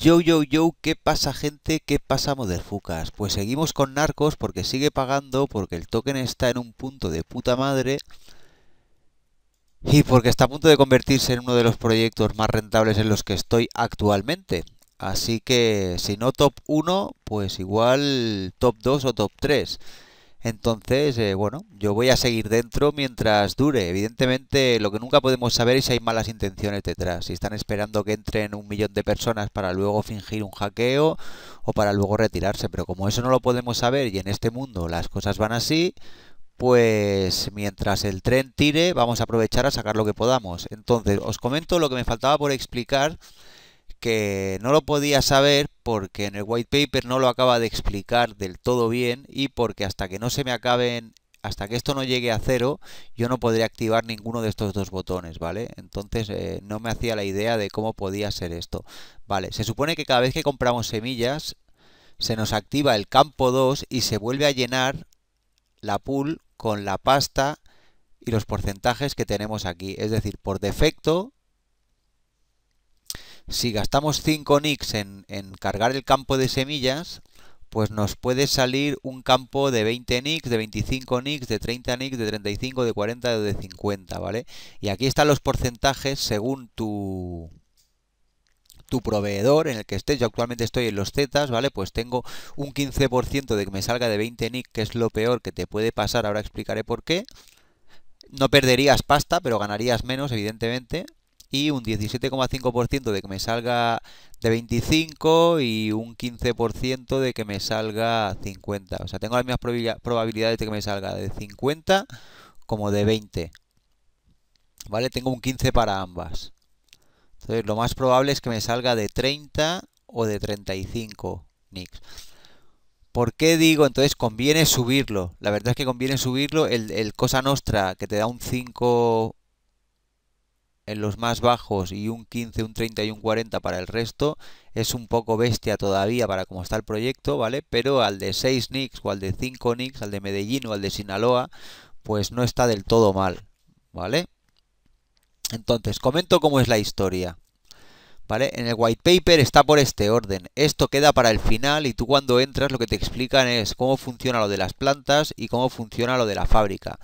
Yo, yo, yo, ¿qué pasa gente? ¿Qué pasa Motherfuckers? Pues seguimos con Narcos porque sigue pagando, porque el token está en un punto de puta madre y porque está a punto de convertirse en uno de los proyectos más rentables en los que estoy actualmente. Así que si no top 1, pues igual top 2 o top 3. Entonces, eh, bueno, yo voy a seguir dentro mientras dure. Evidentemente, lo que nunca podemos saber es si hay malas intenciones detrás. Si están esperando que entren un millón de personas para luego fingir un hackeo o para luego retirarse. Pero como eso no lo podemos saber y en este mundo las cosas van así, pues mientras el tren tire vamos a aprovechar a sacar lo que podamos. Entonces, os comento lo que me faltaba por explicar que no lo podía saber porque en el white paper no lo acaba de explicar del todo bien y porque hasta que no se me acaben, hasta que esto no llegue a cero, yo no podría activar ninguno de estos dos botones, ¿vale? Entonces eh, no me hacía la idea de cómo podía ser esto. Vale, se supone que cada vez que compramos semillas se nos activa el campo 2 y se vuelve a llenar la pool con la pasta y los porcentajes que tenemos aquí. Es decir, por defecto si gastamos 5 nicks en, cargar el campo de semillas, pues nos puede salir un campo de 20 nicks, de 25 nicks, de 30 nicks, de 35, de 40 o de 50, ¿vale? Y aquí están los porcentajes según tu, tu proveedor en el que estés. Yo actualmente estoy en los Zetas, ¿vale? Pues tengo un 15% de que me salga de 20 nics que es lo peor que te puede pasar. Ahora explicaré por qué. No perderías pasta, pero ganarías menos, evidentemente y un 17,5% de que me salga de 25 y un 15% de que me salga 50. O sea, tengo las mismas probabilidades de que me salga de 50 como de 20. ¿Vale? Tengo un 15 para ambas. Entonces, lo más probable es que me salga de 30 o de 35 nicks. ¿Por qué digo entonces conviene subirlo? La verdad es que conviene subirlo. El, el Cosa Nostra, que te da un 5 en los más bajos y un 15, un 30 y un 40 para el resto. Es un poco bestia todavía para cómo está el proyecto, ¿vale? Pero al de 6 nicks, o al de 5 nicks, al de Medellín o al de Sinaloa, pues no está del todo mal, ¿vale? Entonces, comento cómo es la historia. ¿Vale? En el white paper está por este orden. Esto queda para el final y tú cuando entras lo que te explican es cómo funciona lo de las plantas y cómo funciona lo de la fábrica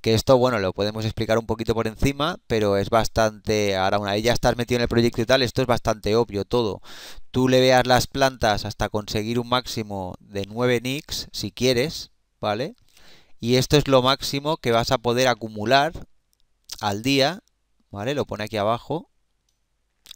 que esto, bueno, lo podemos explicar un poquito por encima, pero es bastante, ahora una vez ya estás metido en el proyecto y tal, esto es bastante obvio todo. Tú le veas las plantas hasta conseguir un máximo de 9 nicks, si quieres, ¿vale? Y esto es lo máximo que vas a poder acumular al día, ¿vale? Lo pone aquí abajo,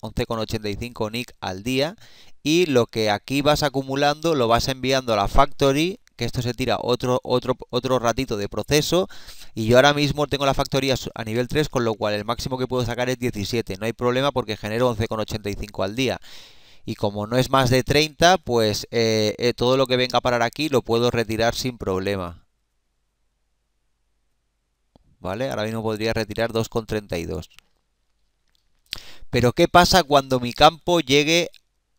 11,85 nick al día y lo que aquí vas acumulando lo vas enviando a la factory que esto se tira otro, otro, otro ratito de proceso y yo ahora mismo tengo la factoría a nivel 3, con lo cual el máximo que puedo sacar es 17, no hay problema porque genero 11,85 al día. Y como no es más de 30, pues eh, eh, todo lo que venga a parar aquí lo puedo retirar sin problema. ¿Vale? Ahora mismo podría retirar 2,32. Pero ¿qué pasa cuando mi campo llegue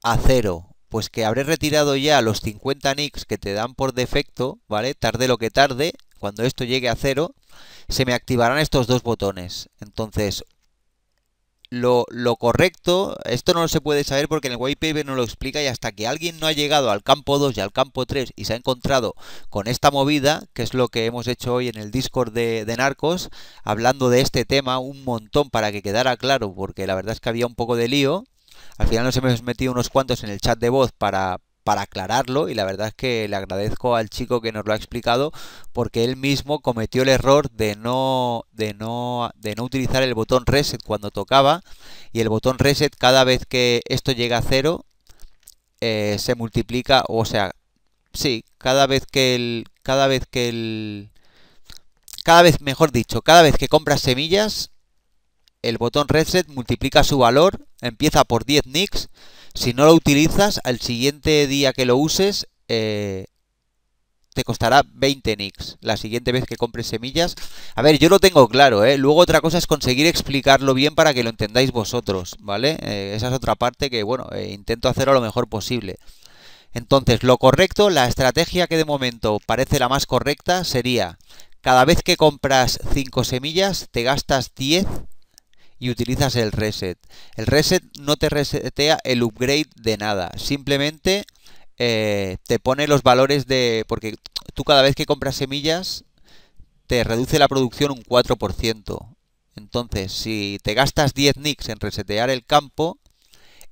a cero pues que habré retirado ya los 50 nicks que te dan por defecto, ¿vale? Tarde lo que tarde, cuando esto llegue a cero, se me activarán estos dos botones. Entonces, lo, correcto, esto no se puede saber porque en el whitepaper no lo explica y hasta que alguien no ha llegado al campo 2 y al campo 3 y se ha encontrado con esta movida, que es lo que hemos hecho hoy en el Discord de Narcos, hablando de este tema un montón para que quedara claro, porque la verdad es que había un poco de lío, al final nos hemos metido unos cuantos en el chat de voz para, aclararlo y la verdad es que le agradezco al chico que nos lo ha explicado porque él mismo cometió el error de no de no de no utilizar el botón reset cuando tocaba y el botón reset cada vez que esto llega a cero eh, se multiplica o sea sí cada vez que el cada vez que el cada vez mejor dicho cada vez que compras semillas el botón reset multiplica su valor, empieza por 10 nicks. Si no lo utilizas, al siguiente día que lo uses, eh, te costará 20 nicks la siguiente vez que compres semillas. A ver, yo lo tengo claro, ¿eh? Luego otra cosa es conseguir explicarlo bien para que lo entendáis vosotros, ¿vale? Eh, esa es otra parte que, bueno, eh, intento hacerlo lo mejor posible. Entonces, lo correcto, la estrategia que de momento parece la más correcta sería, cada vez que compras 5 semillas, te gastas 10 y utilizas el reset. El reset no te resetea el upgrade de nada, simplemente eh, te pone los valores de... porque tú cada vez que compras semillas te reduce la producción un 4%. Entonces, si te gastas 10 nicks en resetear el campo,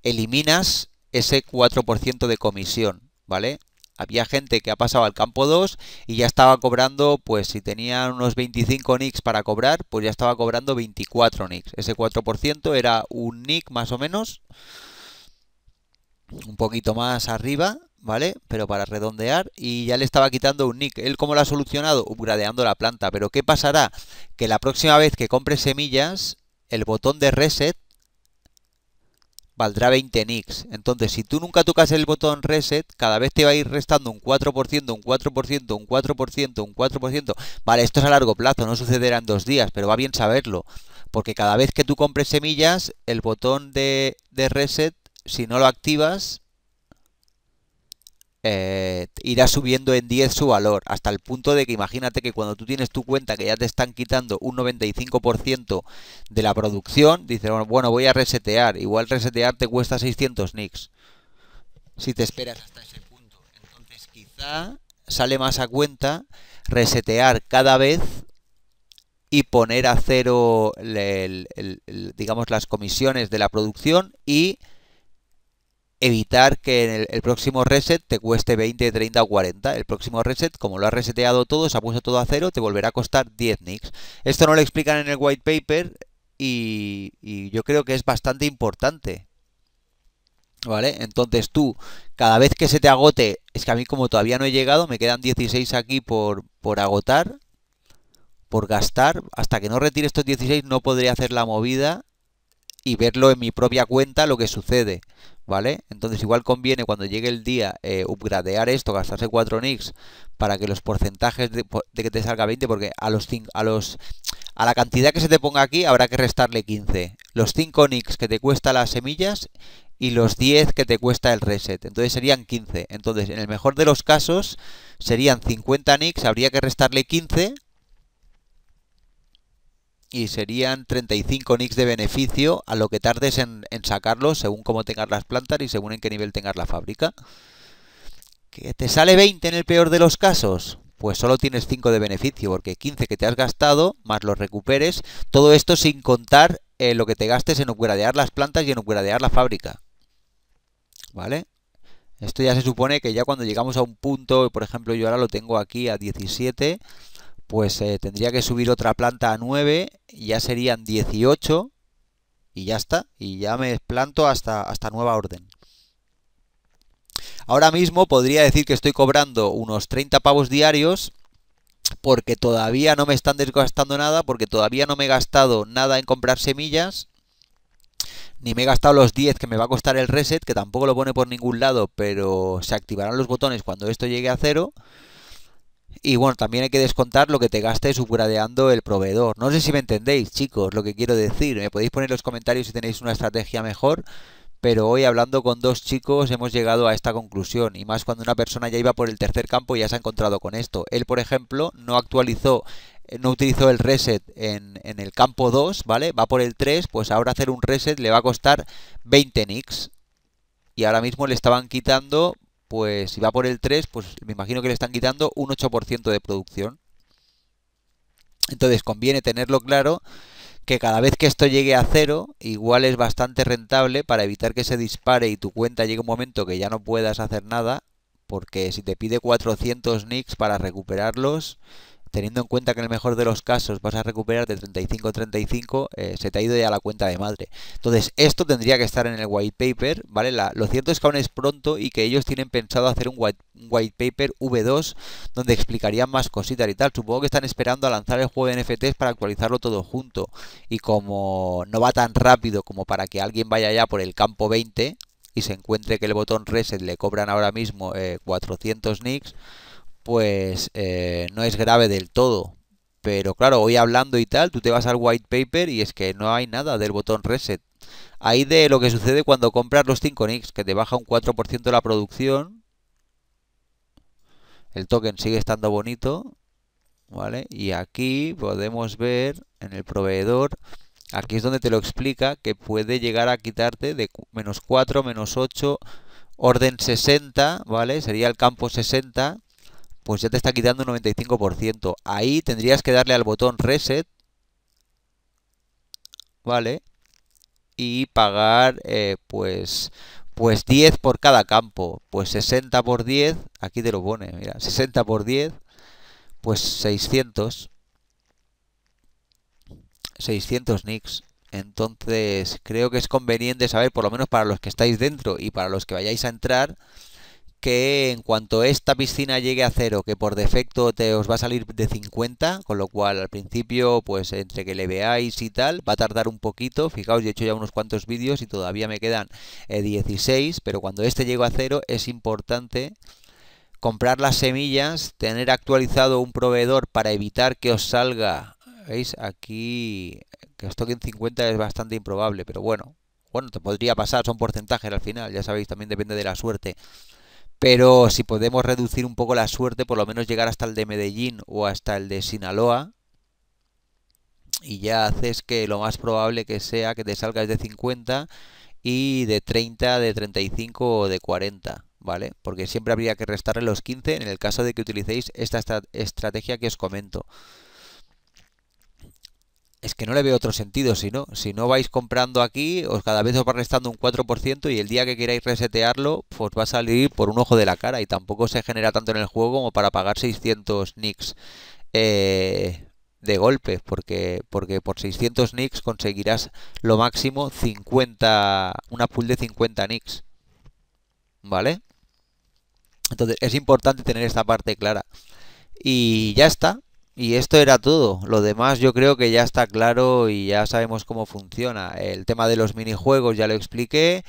eliminas ese 4% de comisión, ¿vale? Había gente que ha pasado al campo 2 y ya estaba cobrando, pues si tenía unos 25 nicks para cobrar, pues ya estaba cobrando 24 nicks. Ese 4% era un nick más o menos, un poquito más arriba, ¿vale? Pero para redondear y ya le estaba quitando un nick. ¿Él cómo lo ha solucionado? Upgradeando la planta. Pero ¿qué pasará? Que la próxima vez que compre semillas, el botón de reset valdrá 20 nicks. Entonces, si tú nunca tocas el botón reset, cada vez te va a ir restando un 4%, un 4%, un 4%, un 4%. Vale, esto es a largo plazo, no sucederá en dos días, pero va bien saberlo. Porque cada vez que tú compres semillas, el botón de, de reset, si no lo activas, eh, irá subiendo en 10 su valor, hasta el punto de que imagínate que cuando tú tienes tu cuenta que ya te están quitando un 95% de la producción, dices, bueno, voy a resetear, igual resetear te cuesta 600 nicks, si te esperas hasta ese punto. Entonces quizá sale más a cuenta resetear cada vez y poner a cero digamos las comisiones de la producción y evitar que en el, próximo reset te cueste 20, 30 o 40. El próximo reset, como lo ha reseteado todo, se ha puesto todo a cero, te volverá a costar 10 nicks. Esto no lo explican en el white paper y, yo creo que es bastante importante. ¿Vale? Entonces tú, cada vez que se te agote, es que a mí como todavía no he llegado, me quedan 16 aquí por, agotar, por gastar. Hasta que no retire estos 16 no podría hacer la movida y verlo en mi propia cuenta lo que sucede, ¿vale? Entonces igual conviene cuando llegue el día eh, upgradear esto, gastarse 4 nicks para que los porcentajes de, que te salga 20, porque a los a los a la cantidad que se te ponga aquí habrá que restarle 15. Los 5 nicks que te cuesta las semillas y los 10 que te cuesta el reset. Entonces serían 15. Entonces, en el mejor de los casos serían 50 nicks, habría que restarle 15 y serían 35 nicks de beneficio a lo que tardes en, sacarlos según cómo tengas las plantas y según en qué nivel tengas la fábrica. ¿Que te sale 20 en el peor de los casos? Pues solo tienes 5 de beneficio, porque 15 que te has gastado, más los recuperes, todo esto sin contar eh, lo que te gastes en upgradear las plantas y en upgradear la fábrica. ¿Vale? Esto ya se supone que ya cuando llegamos a un punto, por ejemplo yo ahora lo tengo aquí a 17, pues eh, tendría que subir otra planta a 9, ya serían 18 y ya está, y ya me planto hasta, hasta nueva orden. Ahora mismo podría decir que estoy cobrando unos 30 pavos diarios porque todavía no me están desgastando nada, porque todavía no me he gastado nada en comprar semillas, ni me he gastado los 10 que me va a costar el reset, que tampoco lo pone por ningún lado, pero se activarán los botones cuando esto llegue a cero. Y bueno, también hay que descontar lo que te gaste subgradeando el proveedor. No sé si me entendéis, chicos, lo que quiero decir. Me podéis poner en los comentarios si tenéis una estrategia mejor. Pero hoy hablando con dos chicos hemos llegado a esta conclusión. Y más cuando una persona ya iba por el tercer campo y ya se ha encontrado con esto. Él, por ejemplo, no actualizó eh, no utilizó el reset en, en, el campo 2, ¿vale? Va por el 3, pues ahora hacer un reset le va a costar 20 nicks. Y ahora mismo le estaban quitando pues si va por el 3, pues me imagino que le están quitando un 8% de producción. Entonces conviene tenerlo claro que cada vez que esto llegue a cero, igual es bastante rentable para evitar que se dispare y tu cuenta llegue un momento que ya no puedas hacer nada, porque si te pide 400 nicks para recuperarlos, teniendo en cuenta que en el mejor de los casos vas a recuperar de 35-35, eh, se te ha ido ya la cuenta de madre. Entonces, esto tendría que estar en el white paper, ¿vale? lo cierto es que aún es pronto y que ellos tienen pensado hacer un white, paper V2 donde explicarían más cositas y tal. Supongo que están esperando a lanzar el juego de NFTs para actualizarlo todo junto. Y como no va tan rápido como para que alguien vaya ya por el campo 20 y se encuentre que el botón reset le cobran ahora mismo 400 eh, nicks, pues eh, no es grave del todo. Pero claro, hoy hablando y tal, tú te vas al white paper y es que no hay nada del botón reset. Ahí de lo que sucede cuando compras los 5 nicks, que te baja un 4% la producción. El token sigue estando bonito. ¿Vale? Y aquí podemos ver en el proveedor, aquí es donde te lo explica, que puede llegar a quitarte de menos 4, menos 8, orden 60, ¿vale? Sería el campo 60 pues ya te está quitando un 95%. Ahí tendrías que darle al botón reset, ¿vale? Y pagar, eh, pues, pues 10 por cada campo. Pues 60 por 10, aquí te lo pone, mira, 60 por 10, pues 600. 600 nicks. Entonces, creo que es conveniente saber, por lo menos para los que estáis dentro y para los que vayáis a entrar, que en cuanto esta piscina llegue a cero, que por defecto te os va a salir de 50, con lo cual al principio, pues entre que le veáis y tal, va a tardar un poquito. Fijaos, yo he hecho ya unos cuantos vídeos y todavía me quedan 16, eh, pero cuando este llegue a cero es importante comprar las semillas, tener actualizado un proveedor para evitar que os salga, ¿veis? Aquí que os en 50 es bastante improbable, pero bueno, bueno, te podría pasar, son porcentajes al final, ya sabéis, también depende de la suerte pero si podemos reducir un poco la suerte, por lo menos llegar hasta el de Medellín o hasta el de Sinaloa, y ya haces que lo más probable que sea que te salgas de 50 y de 30, de 35 o de 40, ¿vale? Porque siempre habría que restarle los 15 en el caso de que utilicéis esta estrategia que os comento es que no le veo otro sentido, si no, si no vais comprando aquí, os cada vez os va restando un 4% y el día que queráis resetearlo, pues va a salir por un ojo de la cara y tampoco se genera tanto en el juego como para pagar 600 nicks eh, de golpe, porque, porque por 600 nicks conseguirás lo máximo 50, una pool de 50 nicks, ¿vale? Entonces es importante tener esta parte clara. Y ya está, y esto era todo. Lo demás yo creo que ya está claro y ya sabemos cómo funciona. El tema de los minijuegos ya lo expliqué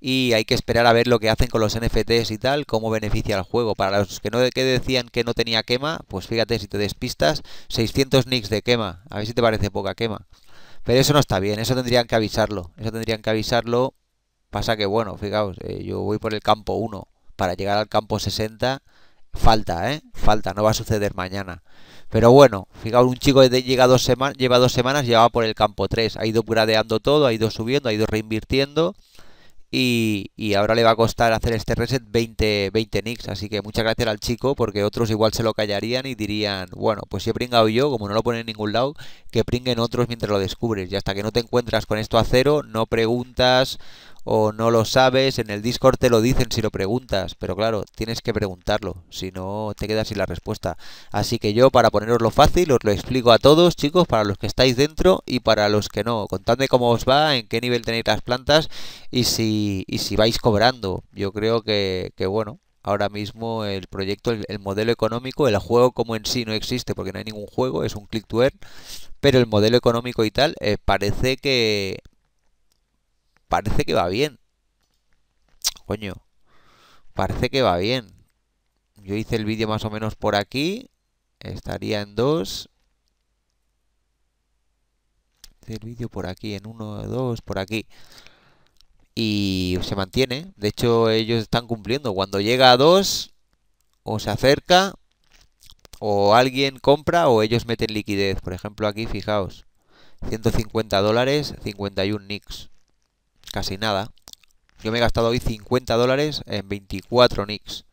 y hay que esperar a ver lo que hacen con los NFTs y tal, cómo beneficia al juego. Para los que no que decían que no tenía quema, pues fíjate si te despistas, 600 nicks de quema. A ver si te parece poca quema. Pero eso no está bien, eso tendrían que avisarlo. Eso tendrían que avisarlo. Pasa que bueno, fijaos, eh, yo voy por el campo 1 para llegar al campo 60. Falta, ¿eh? Falta, no va a suceder mañana. Pero bueno, fijaos, un chico que llega dos semanas, lleva dos semanas y por el campo 3. Ha ido gradeando todo, ha ido subiendo, ha ido reinvirtiendo. Y, ahora le va a costar hacer este reset 20, 20 nicks. Así que muchas gracias al chico, porque otros igual se lo callarían y dirían, bueno, pues si he pringado yo, como no lo pone en ningún lado, que pringuen otros mientras lo descubres. Y hasta que no te encuentras con esto a cero, no preguntas o no lo sabes, en el Discord te lo dicen si lo preguntas, pero claro, tienes que preguntarlo, si no te quedas sin la respuesta. Así que yo, para poneroslo fácil, os lo explico a todos, chicos, para los que estáis dentro y para los que no. Contadme cómo os va, en qué nivel tenéis las plantas y si, y si vais cobrando. Yo creo que, bueno, ahora mismo el proyecto, el, modelo económico, el juego como en sí no existe porque no hay ningún juego, es un click to earn, pero el modelo económico y tal eh, parece que, parece que va bien. Coño, parece que va bien. Yo hice el vídeo más o menos por aquí. Estaría en 2. Hice el vídeo por aquí, en 1, 2, por aquí. Y se mantiene. De hecho, ellos están cumpliendo. Cuando llega a 2, o se acerca, o alguien compra, o ellos meten liquidez. Por ejemplo, aquí, fijaos. 150 dólares, 51 nicks casi nada. Yo me he gastado hoy 50 dólares en 24 nicks.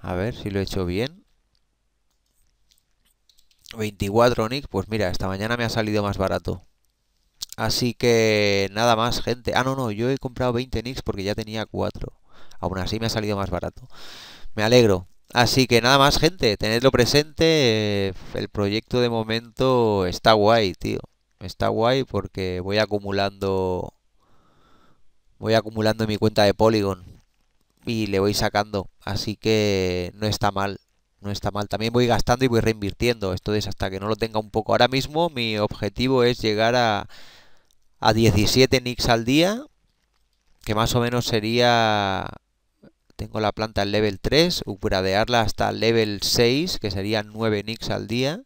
A ver si lo he hecho bien. 24 nicks, pues mira, esta mañana me ha salido más barato. Así que nada más, gente. Ah, no, no, yo he comprado 20 nicks porque ya tenía 4. Aún así me ha salido más barato. Me alegro. Así que nada más, gente, tenedlo presente. El proyecto de momento está guay, tío. Está guay porque voy acumulando voy acumulando en mi cuenta de Polygon y le voy sacando, así que no está mal, no está mal. También voy gastando y voy reinvirtiendo, Esto es hasta que no lo tenga un poco ahora mismo, mi objetivo es llegar a, a 17 nicks al día, que más o menos sería tengo la planta en level 3, upgradearla hasta level 6, que serían 9 nicks al día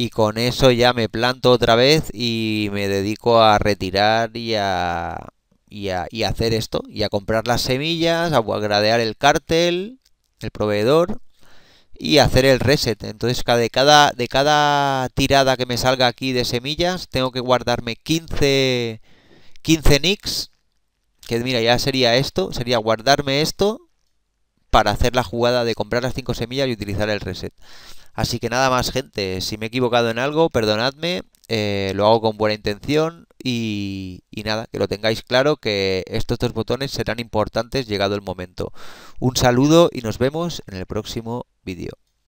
y con eso ya me planto otra vez y me dedico a retirar y a, hacer esto, y a comprar las semillas, a gradear el cartel, el proveedor y hacer el reset. Entonces de cada, de cada tirada que me salga aquí de semillas tengo que guardarme 15, 15 nicks, que mira, ya sería esto, sería guardarme esto para hacer la jugada de comprar las 5 semillas y utilizar el reset. Así que nada más, gente. Si me he equivocado en algo, perdonadme. Eh, lo hago con buena intención. y, nada, que lo tengáis claro que estos dos botones serán importantes llegado el momento. Un saludo y nos vemos en el próximo vídeo.